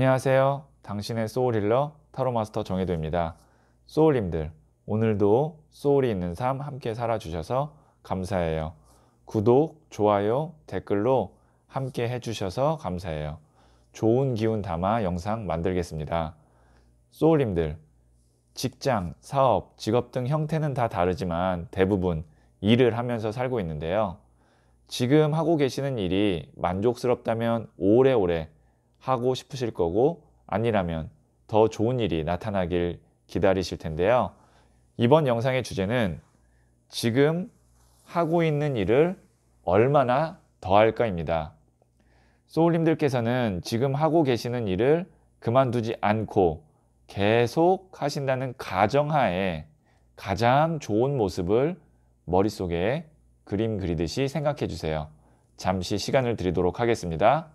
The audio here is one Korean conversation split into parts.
안녕하세요. 당신의 소울힐러 타로마스터 정혜도입니다. 소울님들, 오늘도 소울이 있는 삶 함께 살아주셔서 감사해요. 구독, 좋아요, 댓글로 함께 해주셔서 감사해요. 좋은 기운 담아 영상 만들겠습니다. 소울님들, 직장, 사업, 직업 등 형태는 다 다르지만 대부분 일을 하면서 살고 있는데요. 지금 하고 계시는 일이 만족스럽다면 오래오래 하고 싶으실 거고 아니라면 더 좋은 일이 나타나길 기다리실 텐데요. 이번 영상의 주제는 지금 하고 있는 일을 얼마나 더 할까입니다. 소울님들께서는 지금 하고 계시는 일을 그만두지 않고 계속 하신다는 가정하에 가장 좋은 모습을 머릿속에 그림 그리듯이 생각해 주세요. 잠시 시간을 드리도록 하겠습니다.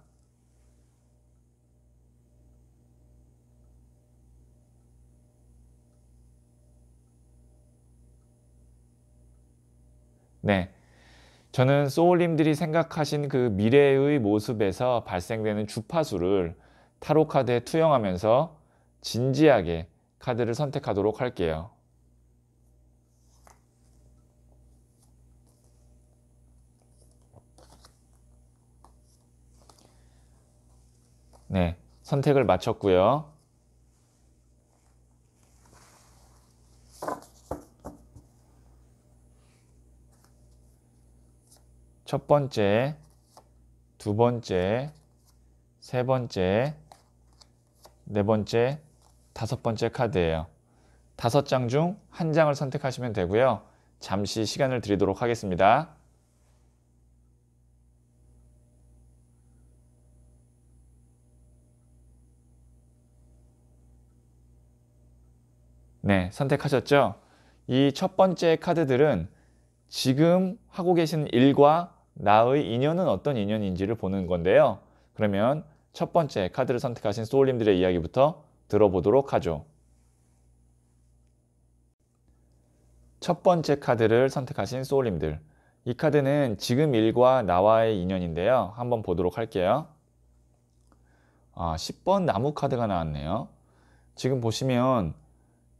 네. 저는 소울님들이 생각하신 그 미래의 모습에서 발생되는 주파수를 타로 카드에 투영하면서 진지하게 카드를 선택하도록 할게요. 네, 선택을 마쳤고요. 첫 번째, 두 번째, 세 번째, 네 번째, 다섯 번째 카드예요. 다섯 장 중 한 장을 선택하시면 되고요. 잠시 시간을 드리도록 하겠습니다. 네, 선택하셨죠? 이 첫 번째 카드들은 지금 하고 계신 일과 나의 인연은 어떤 인연인지를 보는 건데요. 그러면 첫 번째 카드를 선택하신 소울님들의 이야기부터 들어보도록 하죠. 첫 번째 카드를 선택하신 소울님들. 이 카드는 지금 일과 나와의 인연인데요. 한번 보도록 할게요. 아, 10번 나무 카드가 나왔네요. 지금 보시면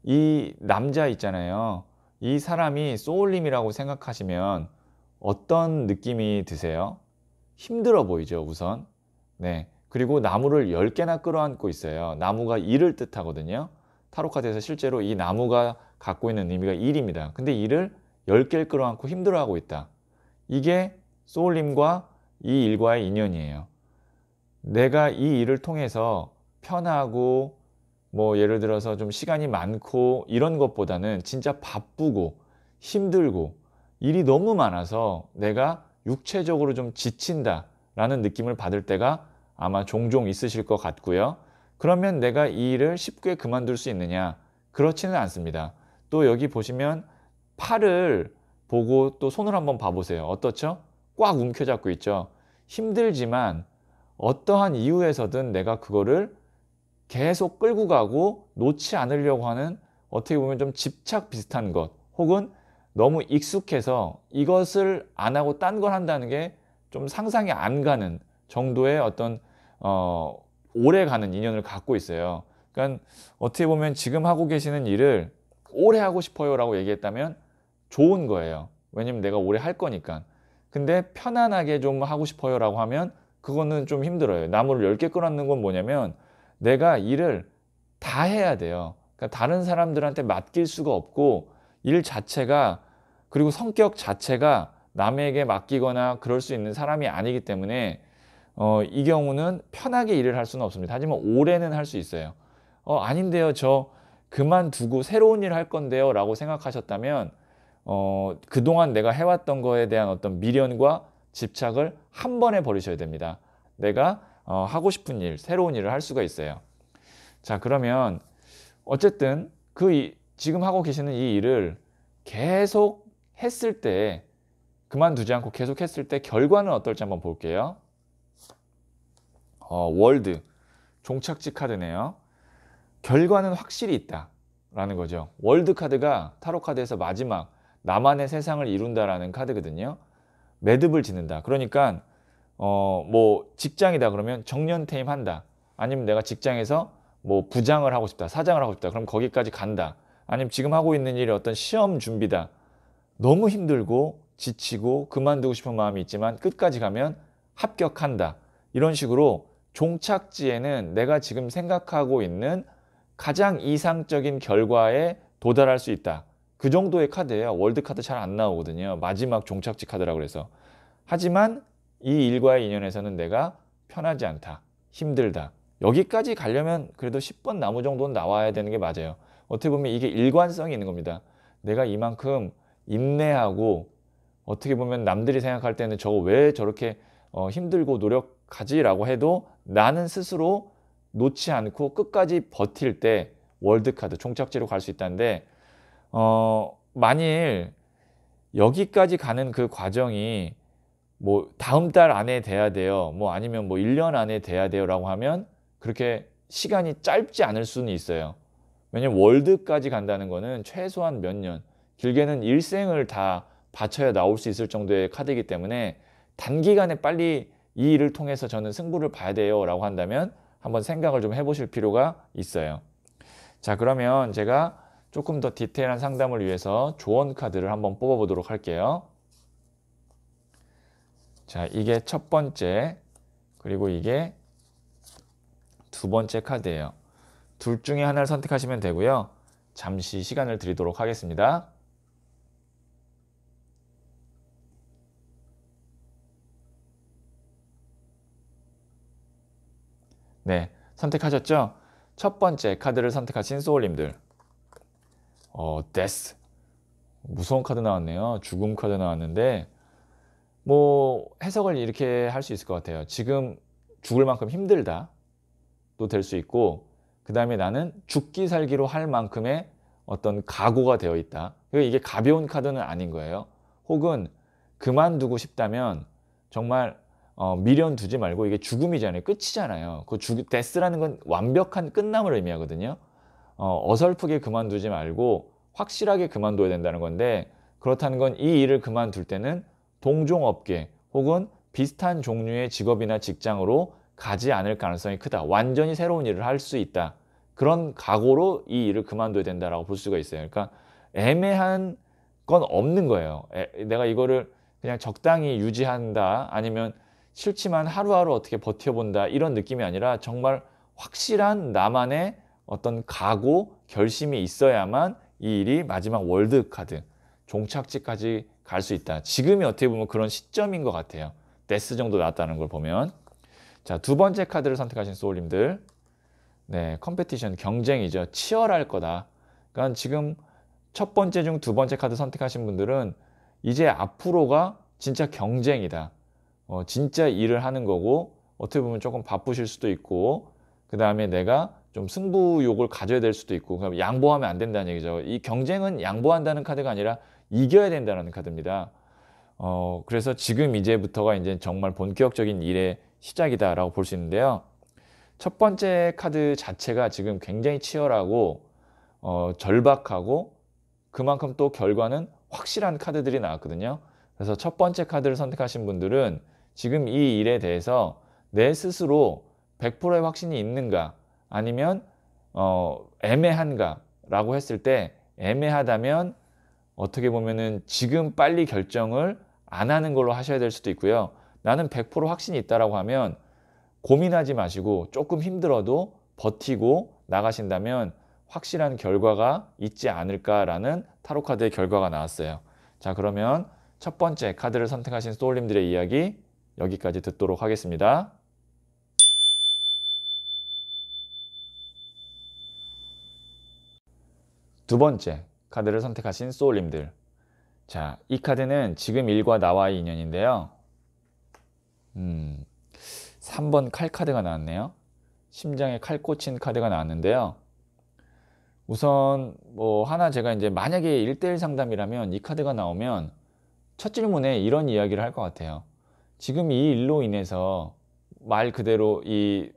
이 남자 있잖아요. 이 사람이 소울님이라고 생각하시면 어떤 느낌이 드세요? 힘들어 보이죠, 우선. 네. 그리고 나무를 10개나 끌어안고 있어요. 나무가 일을 뜻하거든요. 타로카드에서 실제로 이 나무가 갖고 있는 의미가 일입니다. 근데 일을 10개를 끌어안고 힘들어하고 있다. 이게 소울님과 이 일과의 인연이에요. 내가 이 일을 통해서 편하고 뭐 예를 들어서 좀 시간이 많고 이런 것보다는 진짜 바쁘고 힘들고 일이 너무 많아서 내가 육체적으로 좀 지친다 라는 느낌을 받을 때가 아마 종종 있으실 것 같고요. 그러면 내가 이 일을 쉽게 그만둘 수 있느냐? 그렇지는 않습니다. 또 여기 보시면 팔을 보고 또 손을 한번 봐보세요. 어떻죠? 꽉 움켜잡고 있죠. 힘들지만 어떠한 이유에서든 내가 그거를 계속 끌고 가고 놓지 않으려고 하는 어떻게 보면 좀 집착 비슷한 것 혹은 너무 익숙해서 이것을 안 하고 딴 걸 한다는 게 좀 상상이 안 가는 정도의 어떤 어, 오래 가는 인연을 갖고 있어요. 그러니까 어떻게 보면 지금 하고 계시는 일을 오래 하고 싶어요라고 얘기했다면 좋은 거예요. 왜냐면 내가 오래 할 거니까. 근데 편안하게 좀 하고 싶어요라고 하면 그거는 좀 힘들어요. 나무를 열0개 끊었는 건 뭐냐면 내가 일을 다 해야 돼요. 그러니까 다른 사람들한테 맡길 수가 없고 일 자체가 그리고 성격 자체가 남에게 맡기거나 그럴 수 있는 사람이 아니기 때문에 어, 이 경우는 편하게 일을 할 수는 없습니다. 하지만 오래는할 수 있어요. 어, 아닌데요. 저 그만두고 새로운 일을할 건데요. 라고 생각하셨다면 어, 그동안 내가 해왔던 거에 대한 어떤 미련과 집착을 한 번에 버리셔야 됩니다. 내가 어, 하고 싶은 일, 새로운 일을 할 수가 있어요. 자, 그러면 어쨌든 그 이, 지금 하고 계시는 이 일을 계속 했을 때 그만두지 않고 계속 했을 때 결과는 어떨지 한번 볼게요. 어, 월드 종착지 카드네요. 결과는 확실히 있다 라는 거죠. 월드 카드가 타로 카드에서 마지막 나만의 세상을 이룬다라는 카드거든요. 매듭을 짓는다. 그러니까 어, 뭐 직장이다 그러면 정년퇴임한다. 아니면 내가 직장에서 뭐 부장을 하고 싶다. 사장을 하고 싶다. 그럼 거기까지 간다. 아니면 지금 하고 있는 일이 어떤 시험 준비다. 너무 힘들고 지치고 그만두고 싶은 마음이 있지만 끝까지 가면 합격한다. 이런 식으로 종착지에는 내가 지금 생각하고 있는 가장 이상적인 결과에 도달할 수 있다. 그 정도의 카드예요. 월드 카드 잘 안 나오거든요. 마지막 종착지 카드라고 그래서. 하지만 이 일과의 인연에서는 내가 편하지 않다. 힘들다. 여기까지 가려면 그래도 10번 나무 정도는 나와야 되는 게 맞아요. 어떻게 보면 이게 일관성이 있는 겁니다. 내가 이만큼 인내하고 어떻게 보면 남들이 생각할 때는 저거 왜 저렇게 어, 힘들고 노력하지라고 해도 나는 스스로 놓지 않고 끝까지 버틸 때 월드카드 종착지로 갈 수 있다는데 어, 만일 여기까지 가는 그 과정이 뭐 다음 달 안에 돼야 돼요. 뭐 아니면 뭐 1년 안에 돼야 돼요라고 하면 그렇게 시간이 짧지 않을 수는 있어요. 왜냐면 월드까지 간다는 거는 최소한 몇 년, 길게는 일생을 다 바쳐야 나올 수 있을 정도의 카드이기 때문에 단기간에 빨리 이 일을 통해서 저는 승부를 봐야 돼요 라고 한다면 한번 생각을 좀 해보실 필요가 있어요. 자 그러면 제가 조금 더 디테일한 상담을 위해서 조언 카드를 한번 뽑아보도록 할게요. 자 이게 첫 번째 그리고 이게 두 번째 카드예요. 둘 중에 하나를 선택하시면 되고요. 잠시 시간을 드리도록 하겠습니다. 네, 선택하셨죠? 첫 번째 카드를 선택하신 소울님들. 어, 데스. 무서운 카드 나왔네요. 죽음 카드 나왔는데 뭐 해석을 이렇게 할 수 있을 것 같아요. 지금 죽을 만큼 힘들다. 또 될 수 있고 그 다음에 나는 죽기 살기로 할 만큼의 어떤 각오가 되어 있다. 이게 가벼운 카드는 아닌 거예요. 혹은 그만두고 싶다면 정말 어, 미련 두지 말고 이게 죽음이잖아요. 끝이잖아요. 그 죽, 데스라는 건 완벽한 끝남을 의미하거든요. 어, 어설프게 그만두지 말고 확실하게 그만둬야 된다는 건데 그렇다는 건 이 일을 그만둘 때는 동종업계 혹은 비슷한 종류의 직업이나 직장으로 가지 않을 가능성이 크다. 완전히 새로운 일을 할 수 있다. 그런 각오로 이 일을 그만둬야 된다라고 볼 수가 있어요. 그러니까 애매한 건 없는 거예요. 에, 내가 이거를 그냥 적당히 유지한다 아니면 싫지만 하루하루 어떻게 버텨본다 이런 느낌이 아니라 정말 확실한 나만의 어떤 각오, 결심이 있어야만 이 일이 마지막 월드카드, 종착지까지 갈 수 있다. 지금이 어떻게 보면 그런 시점인 것 같아요. 데스 정도 나다는걸 보면. 자, 두 번째 카드를 선택하신 소울님들. 네, 컴페티션, 경쟁이죠. 치열할 거다. 그러니까 지금 첫 번째 중 두 번째 카드 선택하신 분들은 이제 앞으로가 진짜 경쟁이다. 어, 진짜 일을 하는 거고 어떻게 보면 조금 바쁘실 수도 있고 그 다음에 내가 좀 승부욕을 가져야 될 수도 있고 그럼 그러니까 양보하면 안 된다는 얘기죠. 이 경쟁은 양보한다는 카드가 아니라 이겨야 된다는 카드입니다. 어, 그래서 지금 이제부터가 이제 정말 본격적인 일의 시작이다라고 볼 수 있는데요. 첫 번째 카드 자체가 지금 굉장히 치열하고 어, 절박하고 그만큼 또 결과는 확실한 카드들이 나왔거든요. 그래서 첫 번째 카드를 선택하신 분들은 지금 이 일에 대해서 내 스스로 100%의 확신이 있는가 아니면 어, 애매한가 라고 했을 때 애매하다면 어떻게 보면은 지금 빨리 결정을 안 하는 걸로 하셔야 될 수도 있고요. 나는 100% 확신이 있다라고 하면 고민하지 마시고 조금 힘들어도 버티고 나가신다면 확실한 결과가 있지 않을까라는 타로 카드의 결과가 나왔어요. 자, 그러면 첫 번째 카드를 선택하신 소울님들의 이야기 여기까지 듣도록 하겠습니다. 두 번째 카드를 선택하신 소울님들 자, 이 카드는 지금 일과 나와의 인연인데요. 음, 3번 칼 카드가 나왔네요. 심장에 칼 꽂힌 카드가 나왔는데요. 우선 뭐 하나 제가 이제 만약에 1대1 상담이라면 이 카드가 나오면 첫 질문에 이런 이야기를 할 것 같아요. 지금 이 일로 인해서 말 그대로 이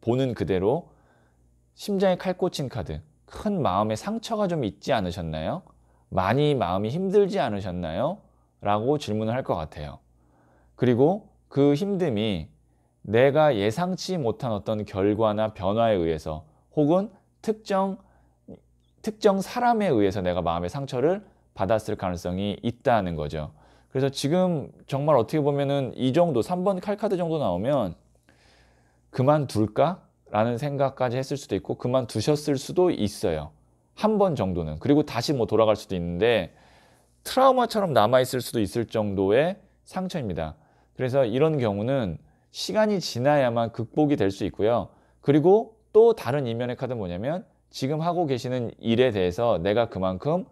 보는 그대로 심장에 칼 꽂힌 카드 큰 마음의 상처가 좀 있지 않으셨나요? 많이 마음이 힘들지 않으셨나요? 라고 질문을 할 것 같아요. 그리고 그 힘듦이 내가 예상치 못한 어떤 결과나 변화에 의해서 혹은 특정 특정 사람에 의해서 내가 마음의 상처를 받았을 가능성이 있다는 거죠. 그래서 지금 정말 어떻게 보면은 이 정도 3번 칼카드 정도 나오면 그만둘까? 라는 생각까지 했을 수도 있고 그만두셨을 수도 있어요. 한 번 정도는. 그리고 다시 뭐 돌아갈 수도 있는데 트라우마처럼 남아있을 수도 있을 정도의 상처입니다. 그래서 이런 경우는 시간이 지나야만 극복이 될 수 있고요. 그리고 또 다른 이면의 카드 뭐냐면 지금 하고 계시는 일에 대해서 내가 그만큼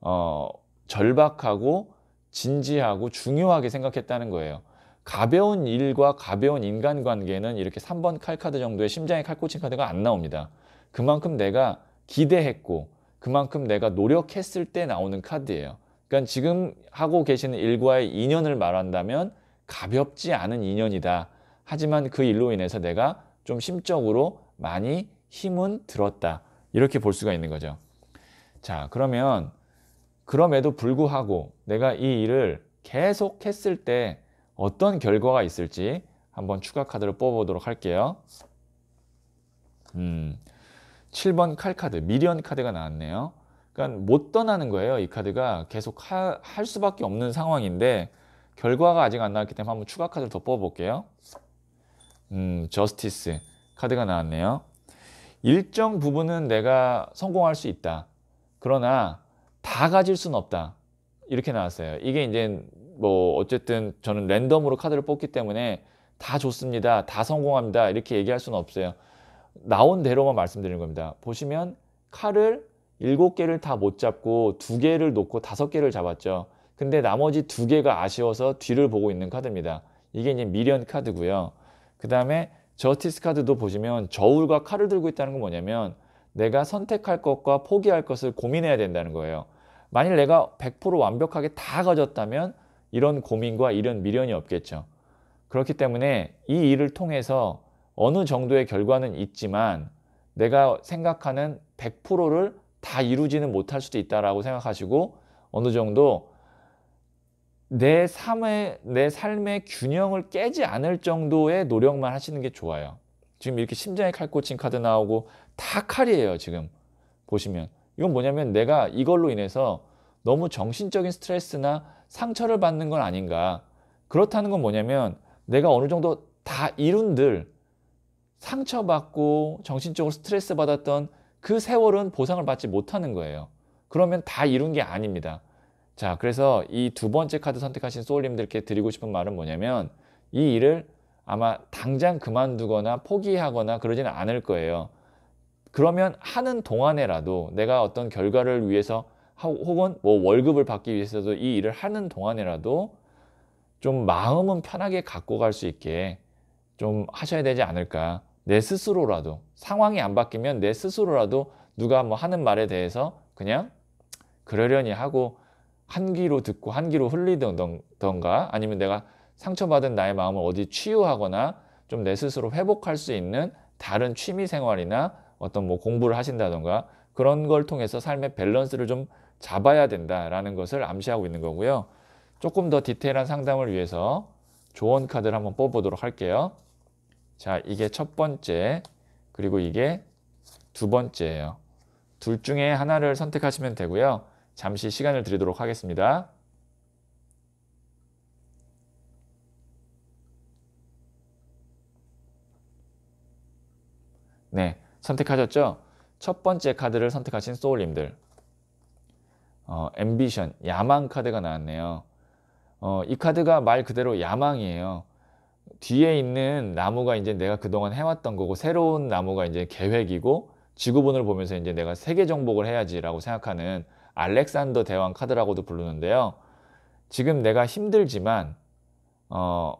어, 절박하고 진지하고 중요하게 생각했다는 거예요. 가벼운 일과 가벼운 인간관계는 이렇게 3번 칼카드 정도의 심장의 칼꽂힌 카드가 안 나옵니다. 그만큼 내가 기대했고 그만큼 내가 노력했을 때 나오는 카드예요. 그러니까 지금 하고 계시는 일과의 인연을 말한다면 가볍지 않은 인연이다. 하지만 그 일로 인해서 내가 좀 심적으로 많이 힘은 들었다. 이렇게 볼 수가 있는 거죠. 자, 그러면 그럼에도 불구하고 내가 이 일을 계속 했을 때 어떤 결과가 있을지 한번 추가 카드를 뽑아보도록 할게요. 음, 7번 칼 카드, 미련 카드가 나왔네요. 그러니까 못 떠나는 거예요. 이 카드가 계속 하, 할 수밖에 없는 상황인데 결과가 아직 안 나왔기 때문에 한번 추가 카드를 더 뽑아볼게요. 음, 저스티스 카드가 나왔네요. 일정 부분은 내가 성공할 수 있다. 그러나 다 가질 순 없다. 이렇게 나왔어요. 이게 이제 뭐 어쨌든 저는 랜덤으로 카드를 뽑기 때문에 다 좋습니다. 다 성공합니다. 이렇게 얘기할 수는 없어요. 나온 대로만 말씀드리는 겁니다. 보시면 칼을 7개를 다 못 잡고 2개를 놓고 5개를 잡았죠. 근데 나머지 2개가 아쉬워서 뒤를 보고 있는 카드입니다. 이게 이제 미련 카드고요. 그 다음에 저티스 카드도 보시면 저울과 칼을 들고 있다는 건 뭐냐면 내가 선택할 것과 포기할 것을 고민해야 된다는 거예요. 만일 내가 100% 완벽하게 다 가졌다면 이런 고민과 이런 미련이 없겠죠. 그렇기 때문에 이 일을 통해서 어느 정도의 결과는 있지만 내가 생각하는 100%를 다 이루지는 못할 수도 있다라고 생각하시고 어느 정도 내 삶의 내 삶의 균형을 깨지 않을 정도의 노력만 하시는 게 좋아요. 지금 이렇게 심장의 칼꽂힌 카드 나오고 다 칼이에요, 지금 보시면. 이건 뭐냐면 내가 이걸로 인해서 너무 정신적인 스트레스나 상처를 받는 건 아닌가. 그렇다는 건 뭐냐면 내가 어느 정도 다 이룬들 상처받고 정신적으로 스트레스 받았던 그 세월은 보상을 받지 못하는 거예요. 그러면 다 이룬 게 아닙니다. 자, 그래서 이 두 번째 카드 선택하신 소울님들께 드리고 싶은 말은 뭐냐면 이 일을 아마 당장 그만두거나 포기하거나 그러지는 않을 거예요. 그러면 하는 동안에라도 내가 어떤 결과를 위해서 혹은 뭐 월급을 받기 위해서도 이 일을 하는 동안에라도 좀 마음은 편하게 갖고 갈 수 있게 좀 하셔야 되지 않을까. 내 스스로라도 상황이 안 바뀌면 내 스스로라도 누가 뭐 하는 말에 대해서 그냥 그러려니 하고 한 귀로 듣고 한 귀로 흘리던가 아니면 내가 상처받은 나의 마음을 어디 치유하거나 좀 내 스스로 회복할 수 있는 다른 취미 생활이나 어떤 뭐 공부를 하신다던가 그런 걸 통해서 삶의 밸런스를 좀 잡아야 된다라는 것을 암시하고 있는 거고요. 조금 더 디테일한 상담을 위해서 조언 카드를 한번 뽑아보도록 할게요. 자, 이게 첫 번째, 그리고 이게 두 번째예요. 둘 중에 하나를 선택하시면 되고요. 잠시 시간을 드리도록 하겠습니다. 네, 선택하셨죠? 첫 번째 카드를 선택하신 소울님들 어, 앰비션, 야망 카드가 나왔네요. 어, 이 카드가 말 그대로 야망이에요. 뒤에 있는 나무가 이제 내가 그동안 해왔던 거고 새로운 나무가 이제 계획이고 지구본을 보면서 이제 내가 세계 정복을 해야지라고 생각하는 알렉산더 대왕 카드라고도 부르는데요. 지금 내가 힘들지만 어,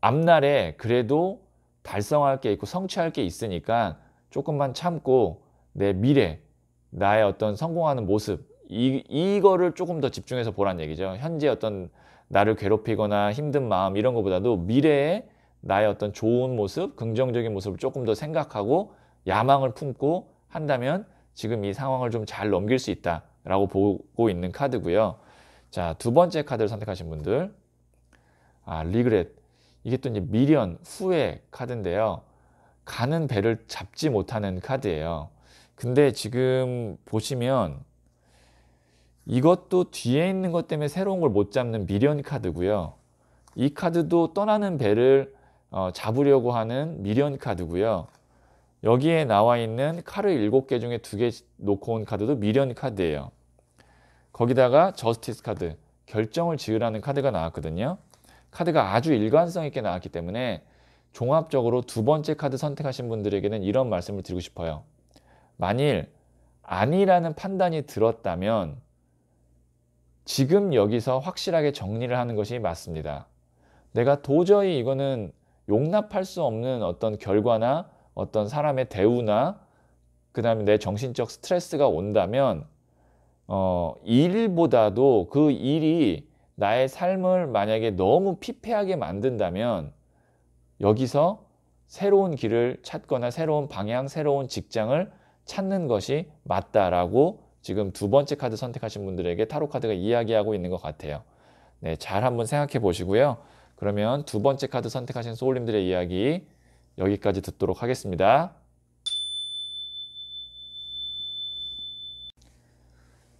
앞날에 그래도 달성할 게 있고 성취할 게 있으니까 조금만 참고 내 미래, 나의 어떤 성공하는 모습 이, 이거를 조금 더 집중해서 보란 얘기죠. 현재 어떤 나를 괴롭히거나 힘든 마음 이런 것보다도 미래에 나의 어떤 좋은 모습, 긍정적인 모습을 조금 더 생각하고 야망을 품고 한다면 지금 이 상황을 좀 잘 넘길 수 있다라고 보고 있는 카드고요. 자, 두 번째 카드를 선택하신 분들. 아, 리그렛. 이게 또 이제 미련, 후회 카드인데요. 가는 배를 잡지 못하는 카드예요. 근데 지금 보시면 이것도 뒤에 있는 것 때문에 새로운 걸 못 잡는 미련 카드고요. 이 카드도 떠나는 배를 어, 잡으려고 하는 미련 카드고요. 여기에 나와 있는 칼을 7개 중에 2개 놓고 온 카드도 미련 카드예요. 거기다가 저스티스 카드, 결정을 지으라는 카드가 나왔거든요. 카드가 아주 일관성 있게 나왔기 때문에 종합적으로 두 번째 카드 선택하신 분들에게는 이런 말씀을 드리고 싶어요. 만일 아니라는 판단이 들었다면 지금 여기서 확실하게 정리를 하는 것이 맞습니다. 내가 도저히 이거는 용납할 수 없는 어떤 결과나 어떤 사람의 대우나 그 다음에 내 정신적 스트레스가 온다면 어, 일보다도 그 일이 나의 삶을 만약에 너무 피폐하게 만든다면 여기서 새로운 길을 찾거나 새로운 방향, 새로운 직장을 찾는 것이 맞다라고 지금 두 번째 카드 선택하신 분들에게 타로 카드가 이야기하고 있는 것 같아요. 네, 잘 한번 생각해 보시고요. 그러면 두 번째 카드 선택하신 소울님들의 이야기 여기까지 듣도록 하겠습니다.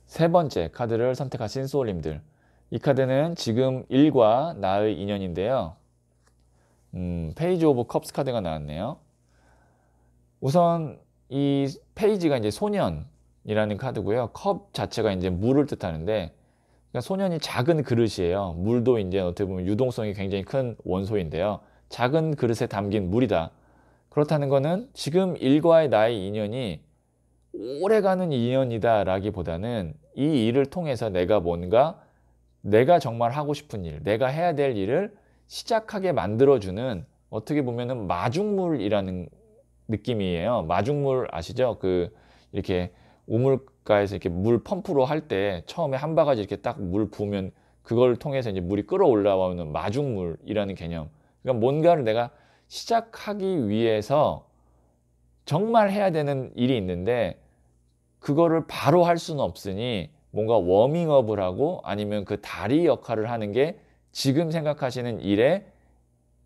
세 번째 카드를 선택하신 소울님들. 이 카드는 지금 일과 나의 인연인데요. 음, 페이지 오브 컵스 카드가 나왔네요. 우선 이 페이지가 이제 소년이라는 카드고요. 컵 자체가 이제 물을 뜻하는데 그러니까 소년이 작은 그릇이에요. 물도 이제 어떻게 보면 유동성이 굉장히 큰 원소인데요. 작은 그릇에 담긴 물이다. 그렇다는 것은 지금 일과의 나의 인연이 오래가는 인연이다 라기보다는 이 일을 통해서 내가 뭔가 내가 정말 하고 싶은 일, 내가 해야 될 일을 시작하게 만들어주는 어떻게 보면은 마중물이라는 느낌이에요. 마중물 아시죠? 그 이렇게 우물가에서 이렇게 물 펌프로 할 때 처음에 한 바가지 이렇게 딱 물 부으면 그걸 통해서 이제 물이 끌어올라오는 마중물이라는 개념. 그러니까 뭔가를 내가 시작하기 위해서 정말 해야 되는 일이 있는데 그거를 바로 할 수는 없으니 뭔가 워밍업을 하고 아니면 그 다리 역할을 하는 게 지금 생각하시는 일에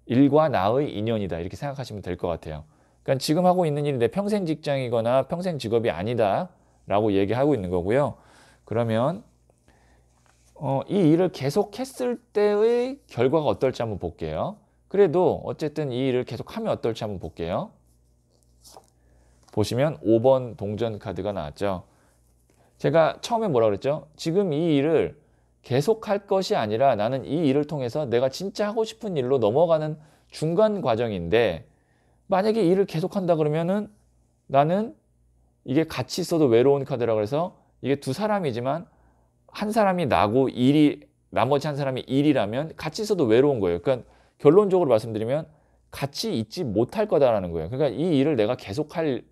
일과 나의 인연이다 이렇게 생각하시면 될 것 같아요. 그러니까 지금 하고 있는 일이 내 평생 직장이거나 평생 직업이 아니다라고 얘기하고 있는 거고요. 그러면 어, 이 일을 계속했을 때의 결과가 어떨지 한번 볼게요. 그래도 어쨌든 이 일을 계속하면 어떨지 한번 볼게요. 보시면 5번 동전 카드가 나왔죠. 제가 처음에 뭐라 그랬죠? 지금 이 일을 계속 할 것이 아니라 나는 이 일을 통해서 내가 진짜 하고 싶은 일로 넘어가는 중간 과정인데 만약에 일을 계속 한다 그러면은 나는 이게 같이 있어도 외로운 카드라 그래서 이게 두 사람이지만 한 사람이 나고 일이 나머지 한 사람이 일이라면 같이 있어도 외로운 거예요. 그러니까 결론적으로 말씀드리면 같이 있지 못할 거다라는 거예요. 그러니까 이 일을 내가 계속할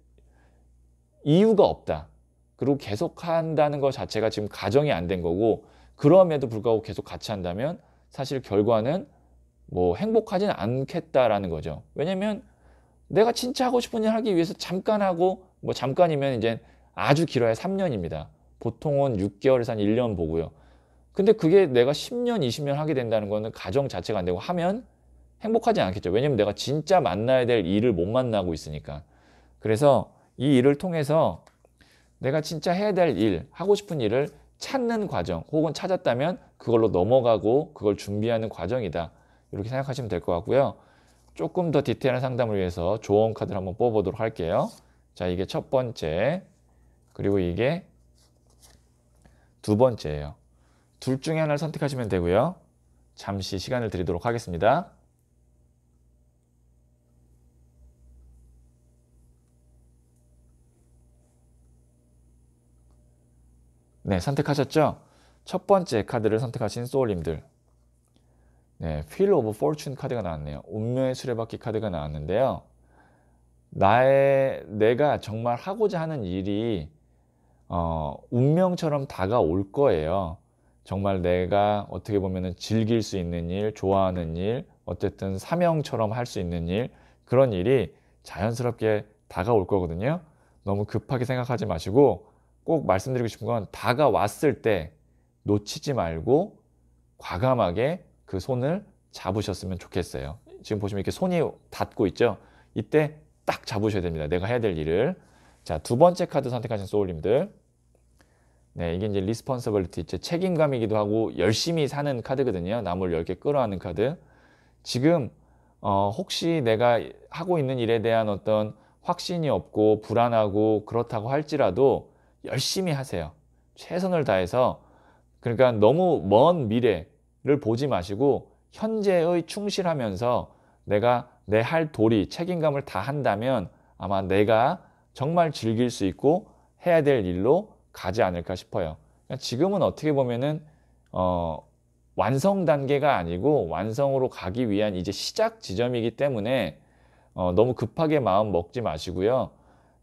이유가 없다. 그리고 계속한다는 것 자체가 지금 가정이 안 된 거고 그럼에도 불구하고 계속 같이 한다면 사실 결과는 뭐 행복하진 않겠다라는 거죠. 왜냐면 내가 진짜 하고 싶은 일 하기 위해서 잠깐 하고 뭐 잠깐이면 이제 아주 길어야 3년입니다. 보통은 6개월에서 한 1년 보고요. 근데 그게 내가 10년, 20년 하게 된다는 거는 가정 자체가 안 되고 하면 행복하지 않겠죠. 왜냐면 내가 진짜 만나야 될 일을 못 만나고 있으니까. 그래서 이 일을 통해서 내가 진짜 해야 될 일, 하고 싶은 일을 찾는 과정 혹은 찾았다면 그걸로 넘어가고 그걸 준비하는 과정이다. 이렇게 생각하시면 될 것 같고요. 조금 더 디테일한 상담을 위해서 조언 카드를 한번 뽑아보도록 할게요. 자, 이게 첫 번째, 그리고 이게 두 번째예요. 둘 중에 하나를 선택하시면 되고요. 잠시 시간을 드리도록 하겠습니다. 네, 선택하셨죠? 첫 번째 카드를 선택하신 소울님들. 네, 필 오브 포춘 카드가 나왔네요. 운명의 수레바퀴 카드가 나왔는데요. 나의 내가 정말 하고자 하는 일이 어, 운명처럼 다가올 거예요. 정말 내가 어떻게 보면 즐길 수 있는 일, 좋아하는 일, 어쨌든 사명처럼 할 수 있는 일, 그런 일이 자연스럽게 다가올 거거든요. 너무 급하게 생각하지 마시고 꼭 말씀드리고 싶은 건 다가왔을 때 놓치지 말고 과감하게 그 손을 잡으셨으면 좋겠어요. 지금 보시면 이렇게 손이 닿고 있죠? 이때 딱 잡으셔야 됩니다. 내가 해야 될 일을. 자, 두 번째 카드 선택하신 소울님들. 네, 이게 이제 리스폰서블리티, 제 책임감이기도 하고 열심히 사는 카드거든요. 나무를 열개 끌어안는 카드. 지금 어, 혹시 내가 하고 있는 일에 대한 어떤 확신이 없고 불안하고 그렇다고 할지라도 열심히 하세요. 최선을 다해서 그러니까 너무 먼 미래를 보지 마시고 현재의 충실하면서 내가 내 할 도리, 책임감을 다 한다면 아마 내가 정말 즐길 수 있고 해야 될 일로 가지 않을까 싶어요. 그러니까 지금은 어떻게 보면은 어, 완성 단계가 아니고 완성으로 가기 위한 이제 시작 지점이기 때문에 어, 너무 급하게 마음 먹지 마시고요.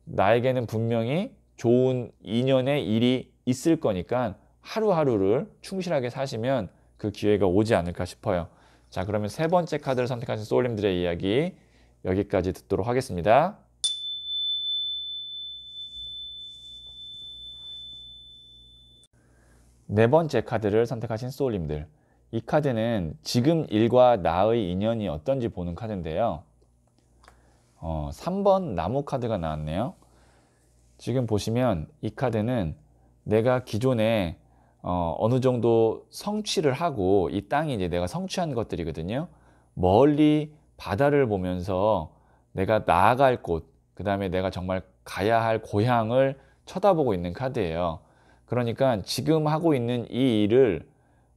나에게는 분명히 좋은 인연의 일이 있을 거니까 하루하루를 충실하게 사시면 그 기회가 오지 않을까 싶어요. 자, 그러면 세 번째 카드를 선택하신 소울님들의 이야기 여기까지 듣도록 하겠습니다. 네 번째 카드를 선택하신 소울님들. 이 카드는 지금 일과 나의 인연이 어떤지 보는 카드인데요. 어, 3번 나무 카드가 나왔네요. 지금 보시면 이 카드는 내가 기존에 어, 어느 정도 성취를 하고 이 땅이 이제 내가 성취한 것들이거든요. 멀리 바다를 보면서 내가 나아갈 곳, 그 다음에 내가 정말 가야 할 고향을 쳐다보고 있는 카드예요. 그러니까 지금 하고 있는 이 일을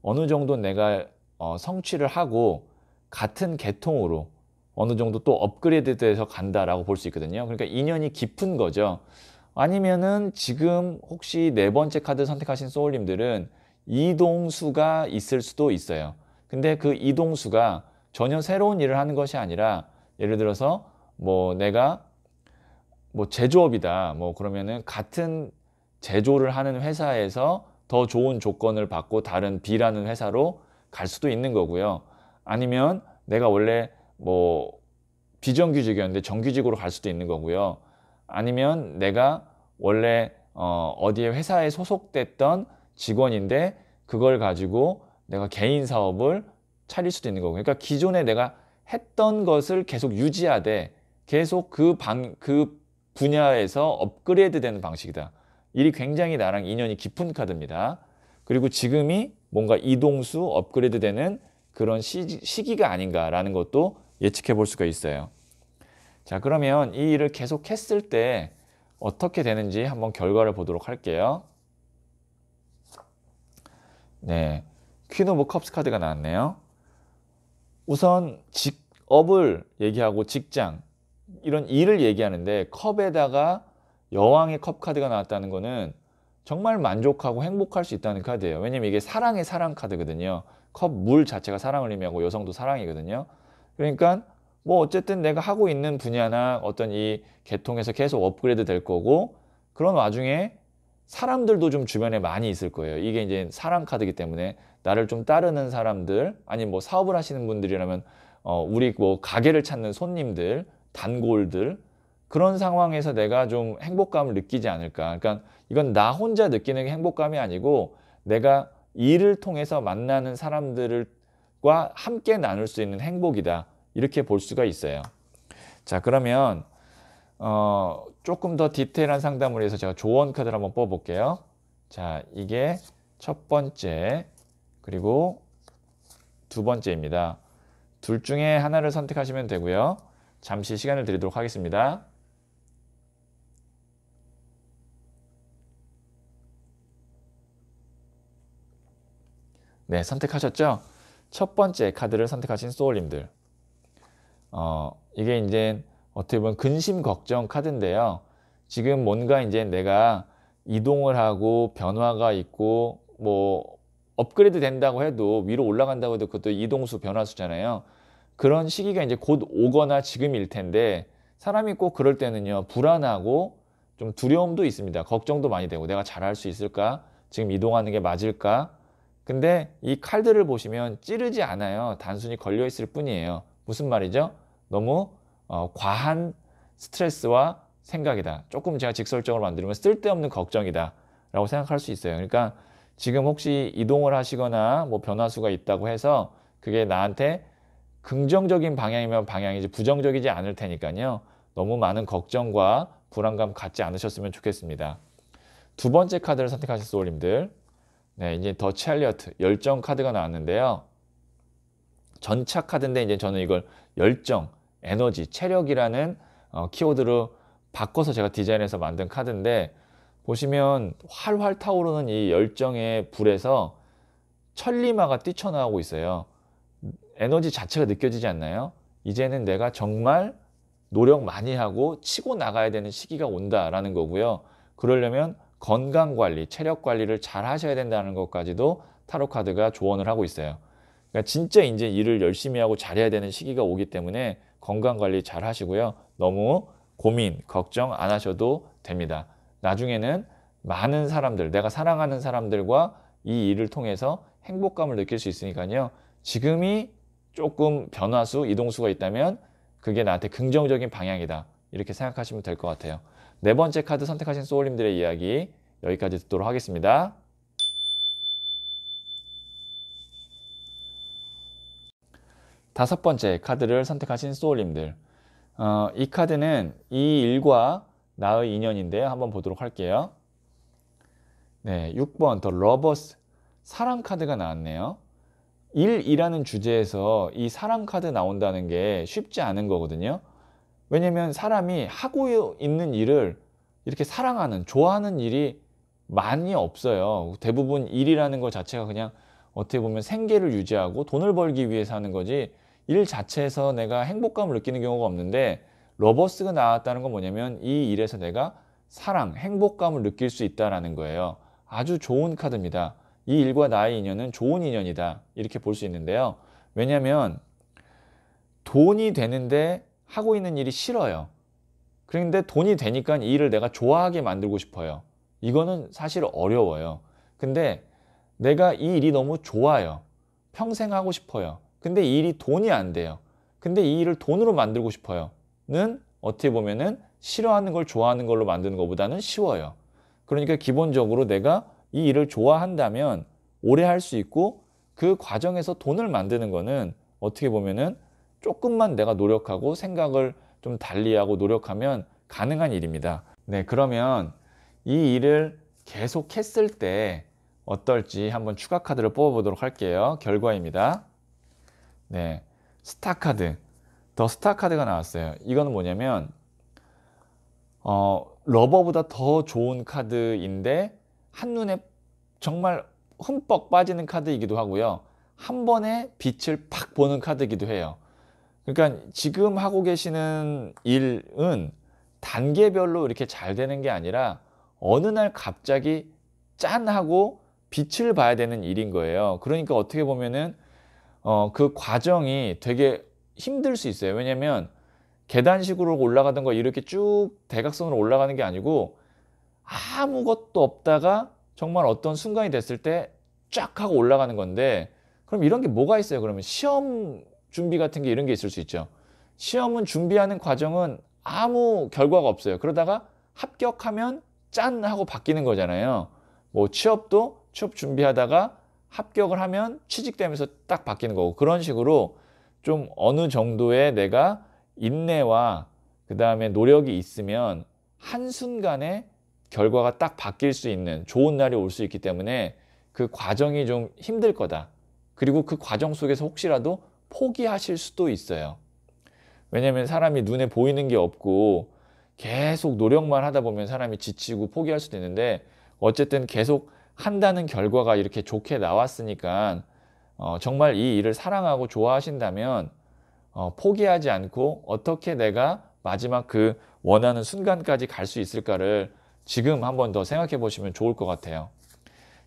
어느 정도 내가 어, 성취를 하고 같은 계통으로 어느 정도 또 업그레이드 돼서 간다라고 볼 수 있거든요. 그러니까 인연이 깊은 거죠. 아니면은 지금 혹시 네 번째 카드 선택하신 소울님들은 이동수가 있을 수도 있어요. 근데 그 이동수가 전혀 새로운 일을 하는 것이 아니라 예를 들어서 뭐 내가 뭐 제조업이다. 뭐 그러면은 같은 제조를 하는 회사에서 더 좋은 조건을 받고 다른 B라는 회사로 갈 수도 있는 거고요. 아니면 내가 원래 뭐 비정규직이었는데 정규직으로 갈 수도 있는 거고요. 아니면 내가 원래 어, 어디에 회사에 소속됐던 직원인데 그걸 가지고 내가 개인 사업을 차릴 수도 있는 거고 그러니까 기존에 내가 했던 것을 계속 유지하되 계속 그, 방, 그 분야에서 업그레이드 되는 방식이다 일이 굉장히 나랑 인연이 깊은 카드입니다 그리고 지금이 뭔가 이동수 업그레이드 되는 그런 시, 시기가 아닌가라는 것도 예측해 볼 수가 있어요 자 그러면 이 일을 계속 했을 때 어떻게 되는지 한번 결과를 보도록 할게요. 네, 퀸오브 컵스 카드가 나왔네요. 우선 직업을 얘기하고 직장 이런 일을 얘기하는데 컵에다가 여왕의 컵 카드가 나왔다는 거는 정말 만족하고 행복할 수 있다는 카드예요. 왜냐면 이게 사랑의 사랑 카드거든요. 컵 물 자체가 사랑을 의미하고 여성도 사랑이거든요. 그러니까 뭐 어쨌든 내가 하고 있는 분야나 어떤 이 계통에서 계속 업그레이드 될 거고 그런 와중에 사람들도 좀 주변에 많이 있을 거예요. 이게 이제 사람 카드기 이 때문에 나를 좀 따르는 사람들 아니 면뭐 사업을 하시는 분들이라면 어 우리 뭐 가게를 찾는 손님들 단골들 그런 상황에서 내가 좀 행복감을 느끼지 않을까. 그러니까 이건 나 혼자 느끼는 행복감이 아니고 내가 일을 통해서 만나는 사람들과 함께 나눌 수 있는 행복이다. 이렇게 볼 수가 있어요. 자 그러면 어, 조금 더 디테일한 상담을 위해서 제가 조언 카드를 한번 뽑아볼게요. 자 이게 첫 번째 그리고 두 번째입니다. 둘 중에 하나를 선택하시면 되고요. 잠시 시간을 드리도록 하겠습니다. 네, 선택하셨죠? 첫 번째 카드를 선택하신 소울님들. 어, 이게 이제 어떻게 보면 근심 걱정 카드인데요. 지금 뭔가 이제 내가 이동을 하고 변화가 있고 뭐 업그레이드 된다고 해도 위로 올라간다고 해도 그것도 이동수 변화수잖아요. 그런 시기가 이제 곧 오거나 지금일 텐데 사람이 꼭 그럴 때는요 불안하고 좀 두려움도 있습니다. 걱정도 많이 되고 내가 잘할 수 있을까? 지금 이동하는 게 맞을까? 근데 이 칼들을 보시면 찌르지 않아요. 단순히 걸려 있을 뿐이에요. 무슨 말이죠? 너무 어, 과한 스트레스와 생각이다. 조금 제가 직설적으로 만들면 쓸데없는 걱정이다. 라고 생각할 수 있어요. 그러니까 지금 혹시 이동을 하시거나 뭐 변화수가 있다고 해서 그게 나한테 긍정적인 방향이면 방향이지 부정적이지 않을 테니까요. 너무 많은 걱정과 불안감 갖지 않으셨으면 좋겠습니다. 두 번째 카드를 선택하신 소울님들. 네, 이제 더 찰리어트, 열정 카드가 나왔는데요. 전차 카드인데 이제 저는 이걸 열정, 에너지, 체력이라는 어, 키워드로 바꿔서 제가 디자인해서 만든 카드인데 보시면 활활 타오르는 이 열정의 불에서 천리마가 뛰쳐나오고 있어요. 에너지 자체가 느껴지지 않나요? 이제는 내가 정말 노력 많이 하고 치고 나가야 되는 시기가 온다라는 거고요. 그러려면 건강 관리, 체력 관리를 잘 하셔야 된다는 것까지도 타로 카드가 조언을 하고 있어요. 그러니까 진짜 이제 일을 열심히 하고 잘해야 되는 시기가 오기 때문에 건강관리 잘 하시고요. 너무 고민, 걱정 안 하셔도 됩니다. 나중에는 많은 사람들, 내가 사랑하는 사람들과 이 일을 통해서 행복감을 느낄 수 있으니까요. 지금이 조금 변화수, 이동수가 있다면 그게 나한테 긍정적인 방향이다. 이렇게 생각하시면 될 것 같아요. 네 번째 카드 선택하신 소울님들의 이야기 여기까지 듣도록 하겠습니다. 다섯 번째 카드를 선택하신 소울님들 어, 이 카드는 이 일과 나의 인연인데요. 한번 보도록 할게요. 네, 6번 더 러버스 사랑 카드가 나왔네요. 일이라는 주제에서 이사랑 카드 나온다는 게 쉽지 않은 거거든요. 왜냐면 사람이 하고 있는 일을 이렇게 사랑하는, 좋아하는 일이 많이 없어요. 대부분 일이라는 것 자체가 그냥 어떻게 보면 생계를 유지하고 돈을 벌기 위해서 하는 거지 일 자체에서 내가 행복감을 느끼는 경우가 없는데 러버스가 나왔다는 건 뭐냐면 이 일에서 내가 사랑, 행복감을 느낄 수 있다라는 거예요. 아주 좋은 카드입니다. 이 일과 나의 인연은 좋은 인연이다. 이렇게 볼 수 있는데요. 왜냐하면 돈이 되는데 하고 있는 일이 싫어요. 그런데 돈이 되니까 이 일을 내가 좋아하게 만들고 싶어요. 이거는 사실 어려워요. 근데 내가 이 일이 너무 좋아요. 평생 하고 싶어요. 근데 이 일이 돈이 안 돼요. 근데 이 일을 돈으로 만들고 싶어요. 는 어떻게 보면은 싫어하는 걸 좋아하는 걸로 만드는 것보다는 쉬워요. 그러니까 기본적으로 내가 이 일을 좋아한다면 오래 할 수 있고 그 과정에서 돈을 만드는 거는 어떻게 보면은 조금만 내가 노력하고 생각을 좀 달리하고 노력하면 가능한 일입니다. 네, 그러면 이 일을 계속 했을 때 어떨지 한번 추가 카드를 뽑아보도록 할게요. 결과입니다. 네, 스타 카드, 더 스타 카드가 나왔어요. 이건 뭐냐면 어, 러버보다 더 좋은 카드인데 한눈에 정말 흠뻑 빠지는 카드이기도 하고요. 한 번에 빛을 팍 보는 카드이기도 해요. 그러니까 지금 하고 계시는 일은 단계별로 이렇게 잘 되는 게 아니라 어느 날 갑자기 짠 하고 빛을 봐야 되는 일인 거예요. 그러니까 어떻게 보면은 어, 그 과정이 되게 힘들 수 있어요. 왜냐면 계단식으로 올라가던 거 이렇게 쭉 대각선으로 올라가는 게 아니고 아무것도 없다가 정말 어떤 순간이 됐을 때 쫙 하고 올라가는 건데 그럼 이런 게 뭐가 있어요? 그러면 시험 준비 같은 게 이런 게 있을 수 있죠. 시험은 준비하는 과정은 아무 결과가 없어요. 그러다가 합격하면 짠 하고 바뀌는 거잖아요. 뭐 취업도 취업 준비하다가 합격을 하면 취직되면서 딱 바뀌는 거고 그런 식으로 좀 어느 정도의 내가 인내와 그 다음에 노력이 있으면 한순간에 결과가 딱 바뀔 수 있는 좋은 날이 올 수 있기 때문에 그 과정이 좀 힘들 거다. 그리고 그 과정 속에서 혹시라도 포기하실 수도 있어요. 왜냐하면 사람이 눈에 보이는 게 없고 계속 노력만 하다 보면 사람이 지치고 포기할 수도 있는데 어쨌든 계속 한다는 결과가 이렇게 좋게 나왔으니까 어, 정말 이 일을 사랑하고 좋아하신다면 어, 포기하지 않고 어떻게 내가 마지막 그 원하는 순간까지 갈 수 있을까를 지금 한 번 더 생각해 보시면 좋을 것 같아요.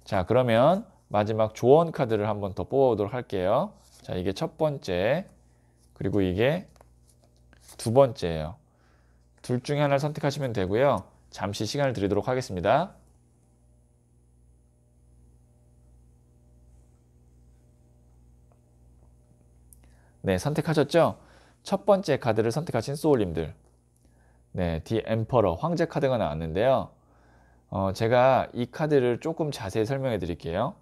자, 그러면 마지막 조언 카드를 한 번 더 뽑아보도록 할게요. 자, 이게 첫 번째, 그리고 이게 두 번째예요. 둘 중에 하나를 선택하시면 되고요. 잠시 시간을 드리도록 하겠습니다. 네, 선택하셨죠? 첫 번째 카드를 선택하신 소울님들. 네, 디 엠퍼러 황제 카드가 나왔는데요. 어, 제가 이 카드를 조금 자세히 설명해 드릴게요.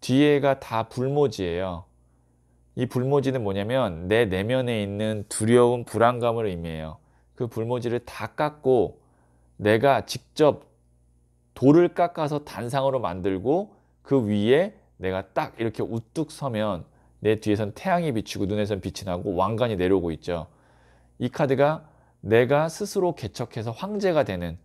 뒤에가 다 불모지예요. 이 불모지는 뭐냐면 내 내면에 있는 두려움, 불안감을 의미해요. 그 불모지를 다 깎고 내가 직접 돌을 깎아서 단상으로 만들고 그 위에 내가 딱 이렇게 우뚝 서면 내 뒤에선 태양이 비치고 눈에선 빛이 나고 왕관이 내려오고 있죠. 이 카드가 내가 스스로 개척해서 황제가 되는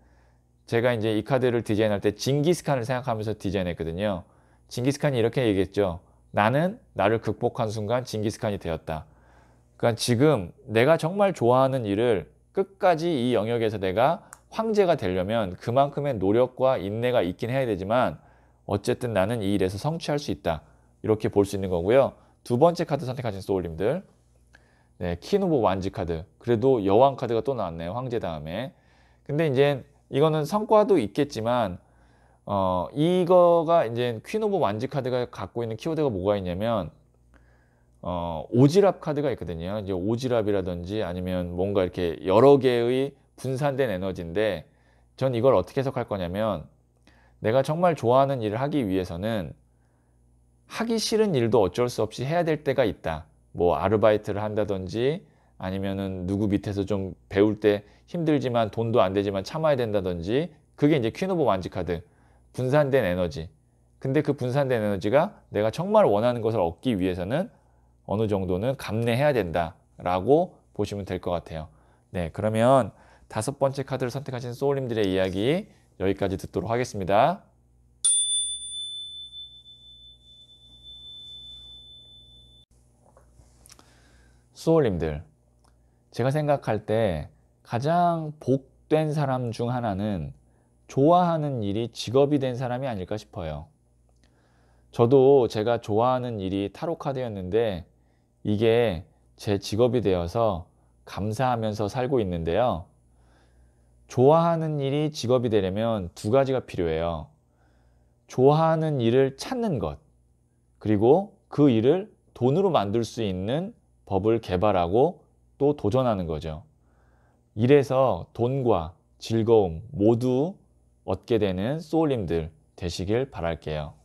제가 이제 이 카드를 디자인할 때 징기스칸을 생각하면서 디자인했거든요. 징기스칸이 이렇게 얘기했죠. 나는 나를 극복한 순간 징기스칸이 되었다. 그러니까 지금 내가 정말 좋아하는 일을 끝까지 이 영역에서 내가 황제가 되려면 그만큼의 노력과 인내가 있긴 해야 되지만 어쨌든 나는 이 일에서 성취할 수 있다. 이렇게 볼 수 있는 거고요. 두 번째 카드 선택하신 소울님들 네, 키노보 완지 카드 그래도 여왕 카드가 또 나왔네요 황제 다음에 근데 이제 이거는 성과도 있겠지만 어, 이거가 이제 퀸오브 완지 카드가 갖고 있는 키워드가 뭐가 있냐면 어, 오지랖 카드가 있거든요. 이제 오지랖이라든지 아니면 뭔가 이렇게 여러 개의 분산된 에너지인데 전 이걸 어떻게 해석할 거냐면 내가 정말 좋아하는 일을 하기 위해서는 하기 싫은 일도 어쩔 수 없이 해야 될 때가 있다. 뭐 아르바이트를 한다든지 아니면은 누구 밑에서 좀 배울 때 힘들지만 돈도 안 되지만 참아야 된다든지 그게 이제 퀸오브 완지카드 분산된 에너지. 근데 그 분산된 에너지가 내가 정말 원하는 것을 얻기 위해서는 어느 정도는 감내해야 된다라고 보시면 될 것 같아요. 네, 그러면 다섯 번째 카드를 선택하신 소울님들의 이야기 여기까지 듣도록 하겠습니다. 수월님들 제가 생각할 때 가장 복된 사람 중 하나는 좋아하는 일이 직업이 된 사람이 아닐까 싶어요. 저도 제가 좋아하는 일이 타로카드였는데 이게 제 직업이 되어서 감사하면서 살고 있는데요. 좋아하는 일이 직업이 되려면 두 가지가 필요해요. 좋아하는 일을 찾는 것, 그리고 그 일을 돈으로 만들 수 있는 법을 개발하고 또 도전하는 거죠. 이래서 돈과 즐거움 모두 얻게 되는 소울님들 되시길 바랄게요.